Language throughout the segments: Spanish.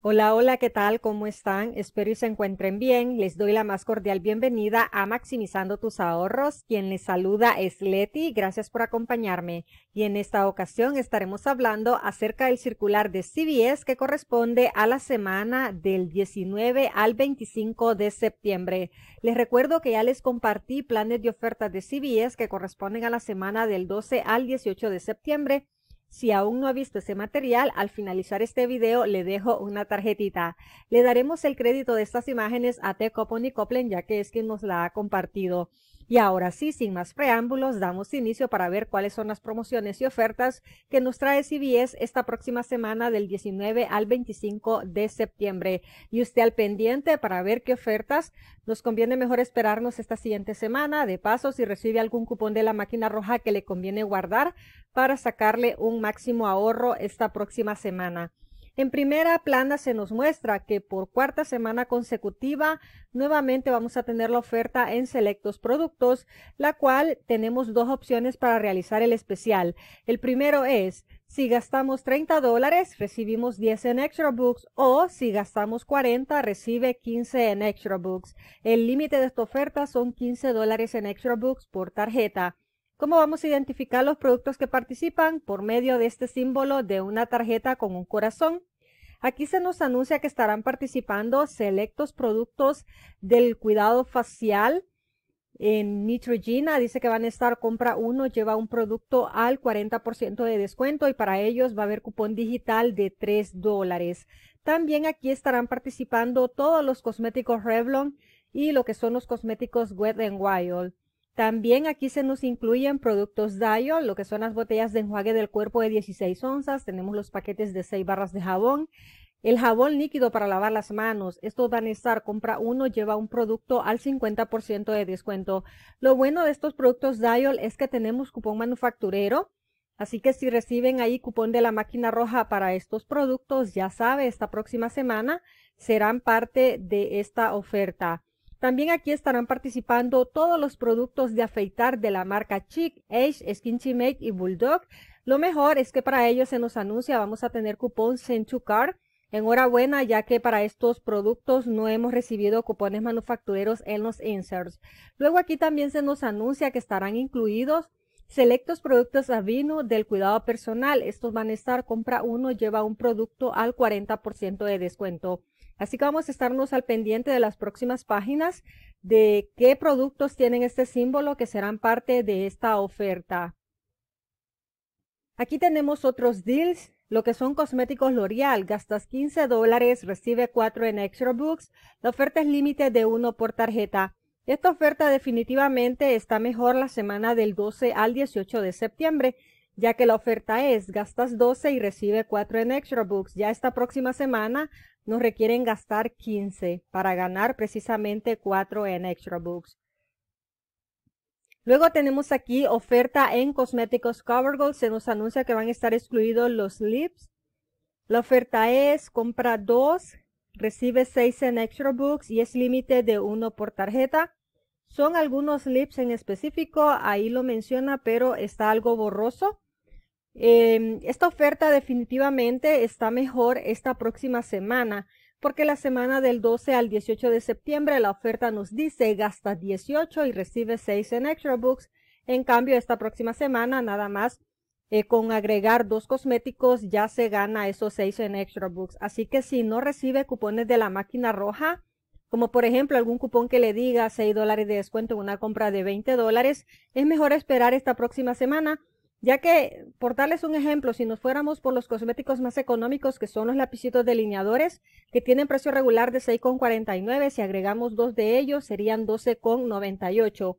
Hola, hola, ¿qué tal? ¿Cómo están? Espero y se encuentren bien. Les doy la más cordial bienvenida a Maximizando tus ahorros. Quien les saluda es Leti. Gracias por acompañarme. Y en esta ocasión estaremos hablando acerca del circular de CBS que corresponde a la semana del 19 al 25 de septiembre. Les recuerdo que ya les compartí planes de ofertas de CBS que corresponden a la semana del 12 al 18 de septiembre si aún no ha visto ese material, al finalizar este video le dejo una tarjetita. Le daremos el crédito de estas imágenes a Copon y ya que es quien nos la ha compartido. Y ahora sí, sin más preámbulos, damos inicio para ver cuáles son las promociones y ofertas que nos trae CBS esta próxima semana del 19 al 25 de septiembre. Y usted al pendiente para ver qué ofertas nos conviene mejor esperarnos esta siguiente semana. De paso, si recibe algún cupón de la máquina roja que le conviene guardar para sacarle un máximo ahorro esta próxima semana. En primera plana se nos muestra que por cuarta semana consecutiva nuevamente vamos a tener la oferta en selectos productos, la cual tenemos dos opciones para realizar el especial. El primero es si gastamos 30 dólares, recibimos 10 en Extra Books o si gastamos 40, recibe 15 en Extra Books. El límite de esta oferta son 15 dólares en Extra Books por tarjeta. ¿Cómo vamos a identificar los productos que participan? Por medio de este símbolo de una tarjeta con un corazón. Aquí se nos anuncia que estarán participando selectos productos del cuidado facial. En Nitrogena dice que van a estar compra uno, lleva un producto al 40% de descuento y para ellos va a haber cupón digital de 3 dólares. También aquí estarán participando todos los cosméticos Revlon y lo que son los cosméticos Wet n Wild. También aquí se nos incluyen productos Dial, lo que son las botellas de enjuague del cuerpo de 16 onzas, tenemos los paquetes de 6 barras de jabón, el jabón líquido para lavar las manos, esto van a estar, compra uno, lleva un producto al 50% de descuento. Lo bueno de estos productos Dial es que tenemos cupón manufacturero, así que si reciben ahí cupón de la máquina roja para estos productos, ya sabe, esta próxima semana serán parte de esta oferta. También aquí estarán participando todos los productos de afeitar de la marca Chic, Age, Skin Make y Bulldog. Lo mejor es que para ellos se nos anuncia, vamos a tener cupón Send to Car. Enhorabuena, ya que para estos productos no hemos recibido cupones manufactureros en los inserts. Luego aquí también se nos anuncia que estarán incluidos selectos productos Avino del cuidado personal. Estos van a estar compra uno, lleva un producto al 40% de descuento. Así que vamos a estarnos al pendiente de las próximas páginas de qué productos tienen este símbolo que serán parte de esta oferta. Aquí tenemos otros deals, lo que son cosméticos L'Oreal. Gastas 15 dólares, recibe 4 en Extra Books. La oferta es límite de 1 por tarjeta. Esta oferta definitivamente está mejor la semana del 12 al 18 de septiembre ya que la oferta es gastas 12 y recibe 4 en Extra Books. Ya esta próxima semana nos requieren gastar 15 para ganar precisamente 4 en Extra Books. Luego tenemos aquí oferta en cosméticos CoverGirl. Se nos anuncia que van a estar excluidos los lips. La oferta es compra 2, recibe 6 en Extra Books y es límite de 1 por tarjeta. Son algunos lips en específico, ahí lo menciona, pero está algo borroso. Em, esta oferta definitivamente está mejor esta próxima semana, porque la semana del 12 al 18 de septiembre la oferta nos dice gasta 18 y recibe 6 en Extra Books. En cambio, esta próxima semana nada más eh, con agregar dos cosméticos ya se gana esos 6 en Extra Books. Así que si no recibe cupones de la máquina roja, como por ejemplo algún cupón que le diga 6 dólares de descuento en una compra de 20 dólares, es mejor esperar esta próxima semana ya que, por darles un ejemplo, si nos fuéramos por los cosméticos más económicos, que son los lapicitos delineadores, que tienen precio regular de 6,49, si agregamos dos de ellos, serían 12,98.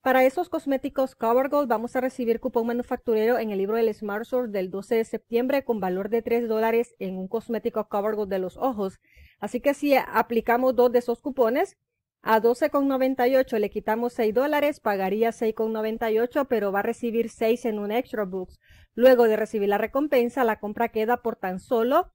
Para esos cosméticos CoverGirl vamos a recibir cupón manufacturero en el libro del Smart del 12 de septiembre con valor de 3 dólares en un cosmético CoverGirl de los ojos. Así que si aplicamos dos de esos cupones, a 12,98 le quitamos 6 dólares, pagaría 6,98, pero va a recibir 6 en un extra books. Luego de recibir la recompensa, la compra queda por tan solo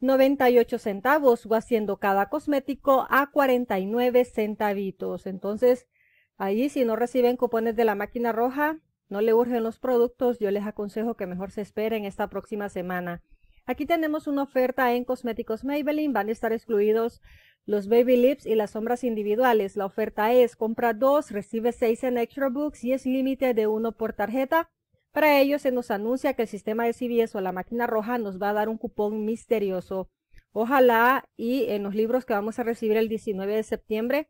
98 centavos, o haciendo cada cosmético a 49 centavitos. Entonces, ahí si no reciben cupones de la máquina roja, no le urgen los productos, yo les aconsejo que mejor se esperen esta próxima semana. Aquí tenemos una oferta en cosméticos Maybelline, van a estar excluidos los baby lips y las sombras individuales. La oferta es compra dos, recibe seis en extra books y es límite de uno por tarjeta. Para ello se nos anuncia que el sistema de CBS o la máquina roja nos va a dar un cupón misterioso. Ojalá y en los libros que vamos a recibir el 19 de septiembre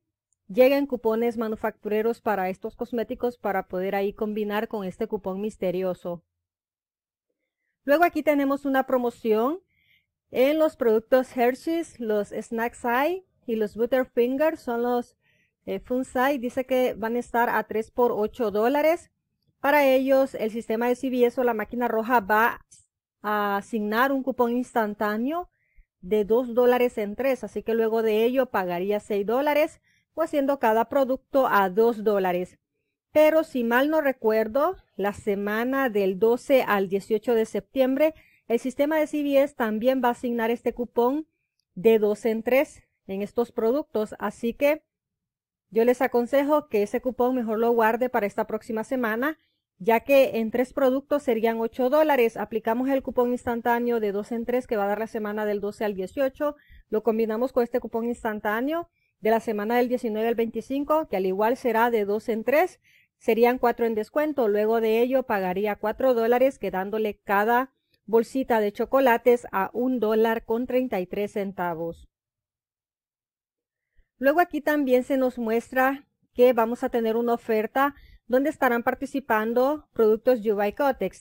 lleguen cupones manufactureros para estos cosméticos para poder ahí combinar con este cupón misterioso. Luego aquí tenemos una promoción en los productos Hershey's, los Snacks Sai y los Butterfinger son los eh, Funsai. Dice que van a estar a 3 por 8 dólares. Para ellos, el sistema de CBS o la máquina roja va a asignar un cupón instantáneo de 2 dólares en 3, así que luego de ello pagaría 6 dólares o haciendo cada producto a 2 dólares. Pero si mal no recuerdo, la semana del 12 al 18 de septiembre el sistema de CBS también va a asignar este cupón de 2 en 3 en estos productos, así que yo les aconsejo que ese cupón mejor lo guarde para esta próxima semana, ya que en tres productos serían 8 dólares. Aplicamos el cupón instantáneo de 2 en 3 que va a dar la semana del 12 al 18, lo combinamos con este cupón instantáneo de la semana del 19 al 25, que al igual será de 2 en 3, serían 4 en descuento. Luego de ello pagaría 4 dólares, quedándole cada bolsita de chocolates a un dólar con 33 centavos. Luego aquí también se nos muestra que vamos a tener una oferta donde estarán participando productos Dubai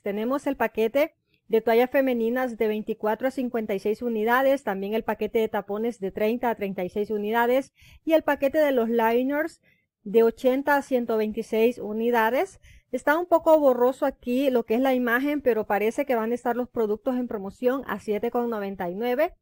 Tenemos el paquete de toallas femeninas de 24 a 56 unidades, también el paquete de tapones de 30 a 36 unidades y el paquete de los liners de 80 a 126 unidades. Está un poco borroso aquí lo que es la imagen, pero parece que van a estar los productos en promoción a $7,99.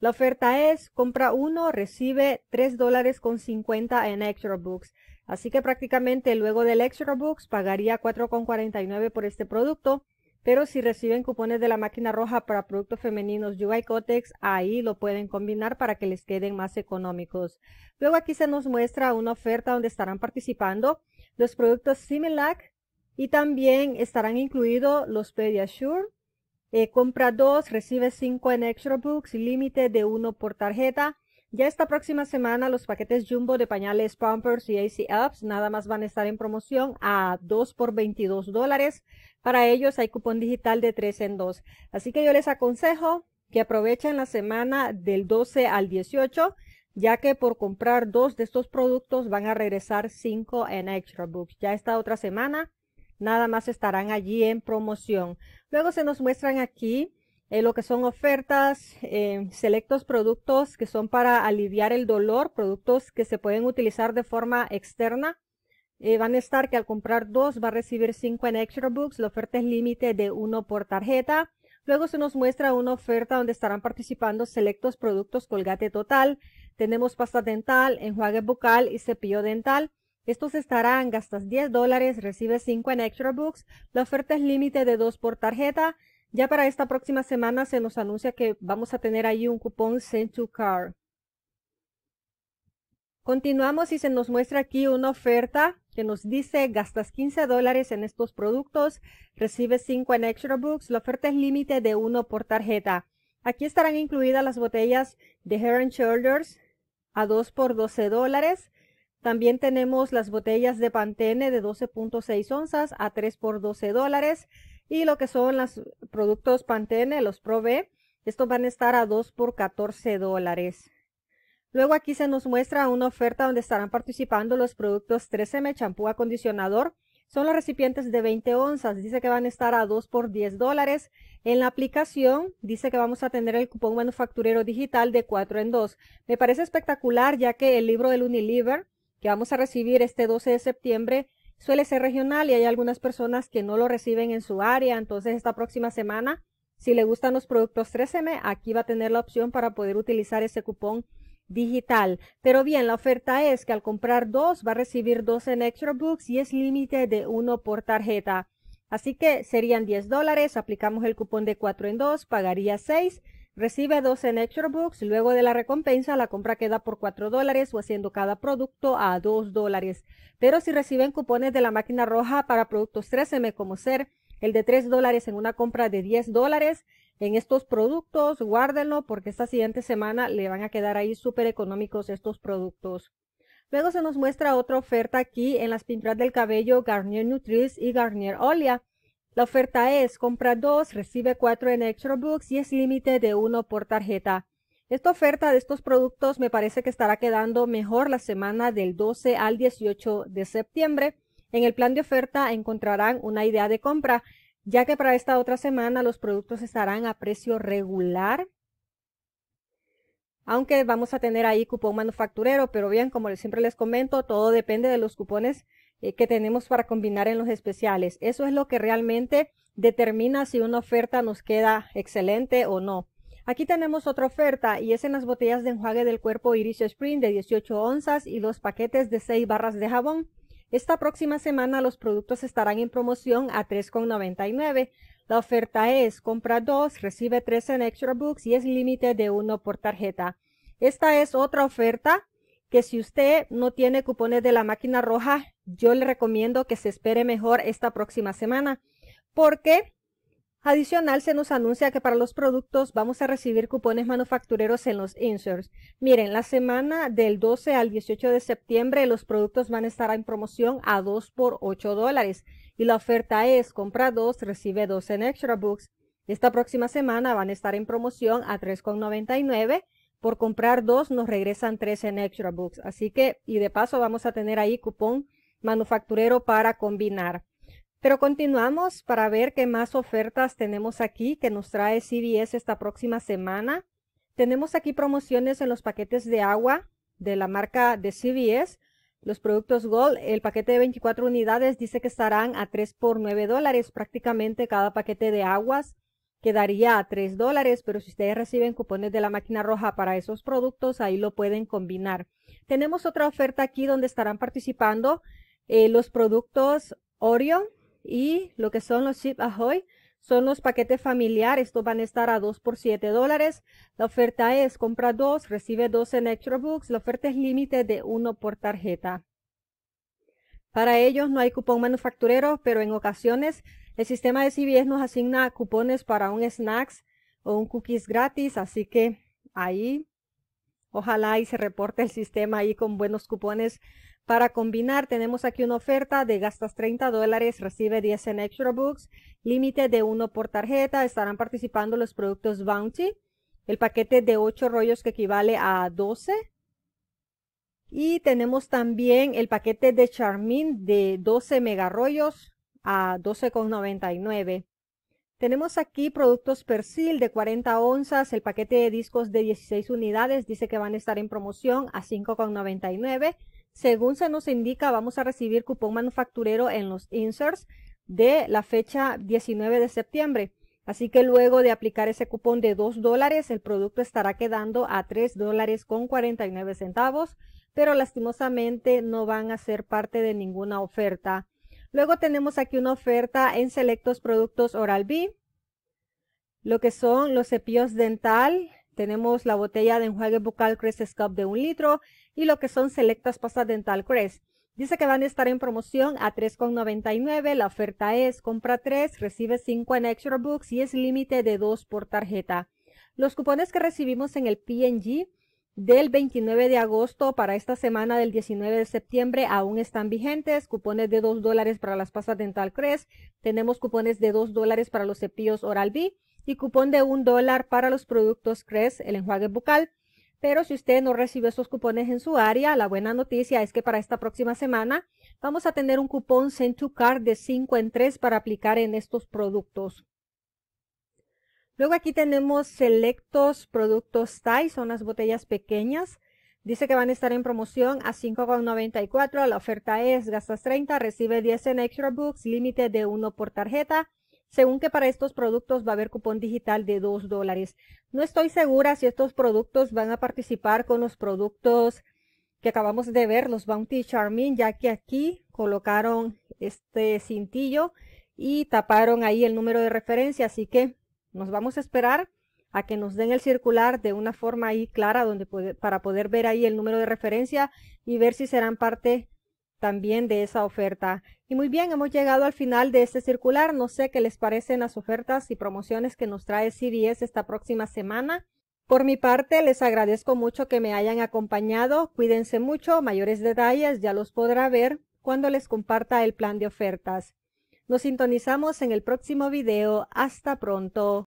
La oferta es, compra uno, recibe $3.50 con en Extra Books. Así que prácticamente luego del Extra Books pagaría $4.49 por este producto. Pero si reciben cupones de la máquina roja para productos femeninos UI Cotex, ahí lo pueden combinar para que les queden más económicos. Luego aquí se nos muestra una oferta donde estarán participando los productos Similac, y también estarán incluidos los PediaSure. Eh, compra dos, recibe cinco en Extra Books, límite de uno por tarjeta. Ya esta próxima semana los paquetes Jumbo de pañales Pampers y AC Ups nada más van a estar en promoción a 2 por 22 dólares. Para ellos hay cupón digital de tres en dos. Así que yo les aconsejo que aprovechen la semana del 12 al 18, ya que por comprar dos de estos productos van a regresar 5 en Extra Books. Ya esta otra semana nada más estarán allí en promoción. Luego se nos muestran aquí eh, lo que son ofertas, eh, selectos productos que son para aliviar el dolor, productos que se pueden utilizar de forma externa. Eh, van a estar que al comprar dos va a recibir cinco en Extra Books, la oferta es límite de uno por tarjeta. Luego se nos muestra una oferta donde estarán participando selectos productos Colgate Total. Tenemos pasta dental, enjuague bucal y cepillo dental. Estos estarán, gastas 10 dólares, recibes 5 en Extra Books. La oferta es límite de 2 por tarjeta. Ya para esta próxima semana se nos anuncia que vamos a tener ahí un cupón Send to Car. Continuamos y se nos muestra aquí una oferta que nos dice gastas 15 dólares en estos productos, recibes 5 en Extra Books. La oferta es límite de 1 por tarjeta. Aquí estarán incluidas las botellas de Heron Shoulders a 2 por 12 dólares también tenemos las botellas de Pantene de 12.6 onzas a 3 por 12 dólares. Y lo que son los productos Pantene, los Pro B, estos van a estar a 2 por 14 dólares. Luego aquí se nos muestra una oferta donde estarán participando los productos 3M, champú acondicionador. Son los recipientes de 20 onzas. Dice que van a estar a 2 por 10 dólares. En la aplicación dice que vamos a tener el cupón manufacturero digital de 4 en 2. Me parece espectacular ya que el libro del Unilever que vamos a recibir este 12 de septiembre suele ser regional y hay algunas personas que no lo reciben en su área, entonces esta próxima semana, si le gustan los productos 13M, aquí va a tener la opción para poder utilizar ese cupón digital. Pero bien, la oferta es que al comprar dos va a recibir dos en Extra Books y es límite de uno por tarjeta. Así que serían 10 dólares, aplicamos el cupón de 4 en 2, pagaría 6 Recibe dos en Extra Books, luego de la recompensa la compra queda por 4 dólares o haciendo cada producto a 2 dólares. Pero si reciben cupones de la máquina roja para productos 3M como ser el de 3 dólares en una compra de 10 dólares en estos productos, guárdenlo porque esta siguiente semana le van a quedar ahí súper económicos estos productos. Luego se nos muestra otra oferta aquí en las pinturas del cabello Garnier Nutris y Garnier Olia la oferta es compra 2, recibe 4 en Extra Books y es límite de 1 por tarjeta. Esta oferta de estos productos me parece que estará quedando mejor la semana del 12 al 18 de septiembre. En el plan de oferta encontrarán una idea de compra, ya que para esta otra semana los productos estarán a precio regular. Aunque vamos a tener ahí cupón manufacturero, pero bien, como siempre les comento, todo depende de los cupones eh, que tenemos para combinar en los especiales. Eso es lo que realmente determina si una oferta nos queda excelente o no. Aquí tenemos otra oferta y es en las botellas de enjuague del cuerpo Iris Spring de 18 onzas y los paquetes de 6 barras de jabón. Esta próxima semana los productos estarán en promoción a 3,99. La oferta es compra 2, recibe 3 en Extra Books y es límite de 1 por tarjeta. Esta es otra oferta que si usted no tiene cupones de la máquina roja, yo le recomiendo que se espere mejor esta próxima semana, porque adicional se nos anuncia que para los productos vamos a recibir cupones manufactureros en los inserts. Miren, la semana del 12 al 18 de septiembre los productos van a estar en promoción a 2 por 8 dólares y la oferta es compra 2, recibe 2 en Extra Books. Esta próxima semana van a estar en promoción a 3,99 por comprar dos nos regresan tres en Extra Books. Así que, y de paso vamos a tener ahí cupón manufacturero para combinar. Pero continuamos para ver qué más ofertas tenemos aquí que nos trae CBS esta próxima semana. Tenemos aquí promociones en los paquetes de agua de la marca de CBS. Los productos Gold, el paquete de 24 unidades dice que estarán a 3 por 9 dólares prácticamente cada paquete de aguas quedaría a 3 dólares, pero si ustedes reciben cupones de la máquina roja para esos productos, ahí lo pueden combinar. Tenemos otra oferta aquí donde estarán participando eh, los productos Oreo y lo que son los Chip Ahoy. Son los paquetes familiares, estos van a estar a 2 por 7 dólares. La oferta es compra 2, recibe 2 en Extra Books. La oferta es límite de 1 por tarjeta. Para ellos no hay cupón manufacturero, pero en ocasiones el sistema de CBS nos asigna cupones para un snacks o un cookies gratis, así que ahí ojalá y se reporte el sistema ahí con buenos cupones para combinar. Tenemos aquí una oferta de gastas 30 dólares, recibe 10 en extra books, límite de uno por tarjeta, estarán participando los productos Bounty, el paquete de 8 rollos que equivale a 12. Y tenemos también el paquete de Charmin de 12 mega rollos, a 12,99. Tenemos aquí productos Persil de 40 onzas, el paquete de discos de 16 unidades dice que van a estar en promoción a 5,99. Según se nos indica, vamos a recibir cupón manufacturero en los inserts de la fecha 19 de septiembre. Así que luego de aplicar ese cupón de 2 dólares, el producto estará quedando a 3 dólares con 49 centavos, pero lastimosamente no van a ser parte de ninguna oferta Luego tenemos aquí una oferta en selectos productos Oral-B, lo que son los cepillos dental, tenemos la botella de enjuague bucal Crest Scope de un litro y lo que son selectas pastas dental Crest. Dice que van a estar en promoción a $3,99. La oferta es compra 3, recibe 5 en Extra Books y es límite de 2 por tarjeta. Los cupones que recibimos en el PNG del 29 de agosto para esta semana del 19 de septiembre aún están vigentes. Cupones de 2 dólares para las pastas dental Crest. Tenemos cupones de 2 dólares para los cepillos Oral B y cupón de 1 dólar para los productos Crest, el enjuague bucal. Pero si usted no recibió esos cupones en su área, la buena noticia es que para esta próxima semana vamos a tener un cupón Send to Card de 5 en 3 para aplicar en estos productos. Luego aquí tenemos selectos productos TAI, son las botellas pequeñas. Dice que van a estar en promoción a 5,94. La oferta es, gastas 30, recibe 10 en Extra Books, límite de 1 por tarjeta. Según que para estos productos va a haber cupón digital de 2 dólares. No estoy segura si estos productos van a participar con los productos que acabamos de ver, los Bounty Charmin, ya que aquí colocaron este cintillo y taparon ahí el número de referencia, así que nos vamos a esperar a que nos den el circular de una forma ahí clara donde para poder ver ahí el número de referencia y ver si serán parte también de esa oferta. Y muy bien, hemos llegado al final de este circular. No sé qué les parecen las ofertas y promociones que nos trae CBS esta próxima semana. Por mi parte, les agradezco mucho que me hayan acompañado. Cuídense mucho. Mayores detalles ya los podrá ver cuando les comparta el plan de ofertas. Nos sintonizamos en el próximo video. Hasta pronto.